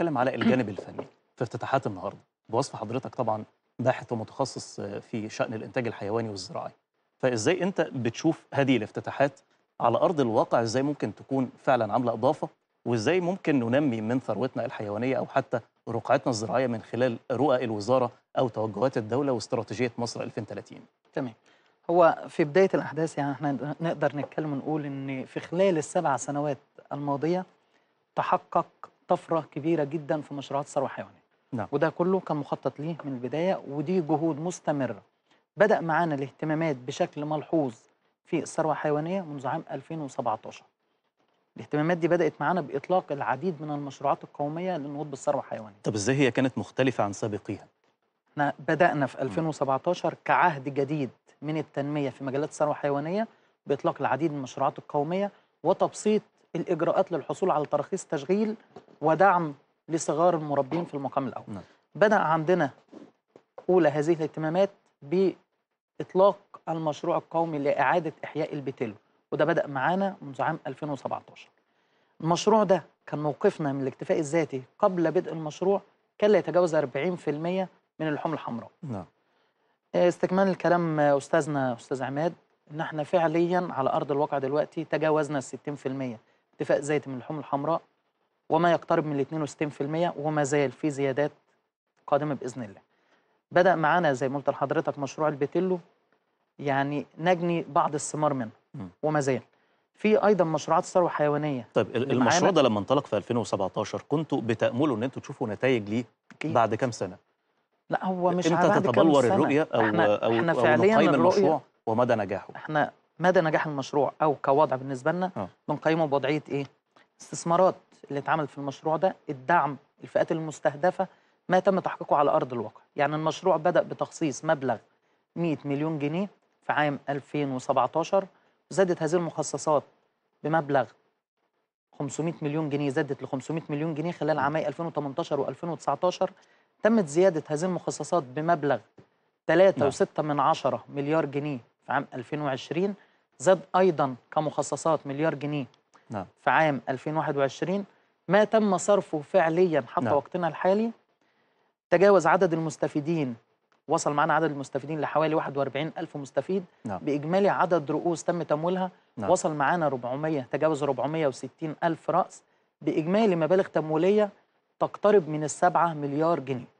نتكلم على الجانب الفني في افتتاحات النهارده بوصف حضرتك طبعا باحث ومتخصص في شأن الإنتاج الحيواني والزراعي فإزاي أنت بتشوف هذه الافتتاحات على أرض الواقع إزاي ممكن تكون فعلا عاملة إضافة وإزاي ممكن ننمي من ثروتنا الحيوانية أو حتى رقعتنا الزراعية من خلال رؤى الوزارة أو توجهات الدولة واستراتيجية مصر 2030 تمام هو في بداية الأحداث يعني احنا نقدر نتكلم ونقول إن في خلال السبع سنوات الماضية تحقق طفره كبيره جدا في مشروعات الثروه الحيوانيه نعم. وده كله كان مخطط ليه من البدايه ودي جهود مستمره بدا معانا الاهتمامات بشكل ملحوظ في الثروه الحيوانيه منذ عام 2017 الاهتمامات دي بدات معانا باطلاق العديد من المشروعات القوميه للنهوض بالثروه الحيوانيه طب ازاي هي كانت مختلفه عن سابقيها احنا بدانا في 2017 كعهد جديد من التنميه في مجالات الثروه الحيوانيه باطلاق العديد من المشروعات القوميه وتبسيط الاجراءات للحصول على تراخيص تشغيل ودعم لصغار المربين في المقام الأول نعم. بدأ عندنا أولى هذه الاهتمامات بإطلاق المشروع القومي لإعادة إحياء البتلو وده بدأ معانا منذ عام 2017 المشروع ده كان موقفنا من الاكتفاء الذاتي قبل بدء المشروع كان لا يتجاوز 40% من اللحوم الحمراء نعم آه، استكمال الكلام أستاذنا أستاذ عماد إن احنا فعليا على أرض الواقع دلوقتي تجاوزنا 60% اكتفاء ذاتي من اللحوم الحمراء وما يقترب من 62% وما زال في زيادات قادمه باذن الله. بدا معانا زي ما قلت لحضرتك مشروع البيتيلو يعني نجني بعض الثمار منه وما زال. في ايضا مشروعات ثروه حيوانيه طيب المشروع ده لما انطلق في 2017 كنتوا بتاملوا ان انتوا تشوفوا نتائج ليه أكيد. بعد كام سنه؟ لا هو مش امتى تتبلور الرؤيه او احنا او, احنا أو فعليا نقيم المشروع ومدى نجاحه احنا مدى نجاح المشروع او كوضع بالنسبه لنا آه. بنقيمه بوضعيه ايه؟ الاستثمارات اللي اتعملت في المشروع ده الدعم الفئات المستهدفة ما تم تحقيقه على أرض الواقع يعني المشروع بدأ بتخصيص مبلغ 100 مليون جنيه في عام 2017 زادت هذه المخصصات بمبلغ 500 مليون جنيه زادت ل 500 مليون جنيه خلال عامي 2018 و2019 تمت زيادة هذه المخصصات بمبلغ 3.6 نعم. من عشرة مليار جنيه في عام 2020 زاد أيضا كمخصصات مليار جنيه نعم. في عام 2021 ما تم صرفه فعليا حتى نعم. وقتنا الحالي تجاوز عدد المستفيدين وصل معنا عدد المستفيدين لحوالي 41 ألف مستفيد نعم. بإجمالي عدد رؤوس تم تمويلها نعم. وصل معانا 400 تجاوز 460 ألف رأس بإجمالي مبالغ تمويلية تقترب من السبعة مليار جنيه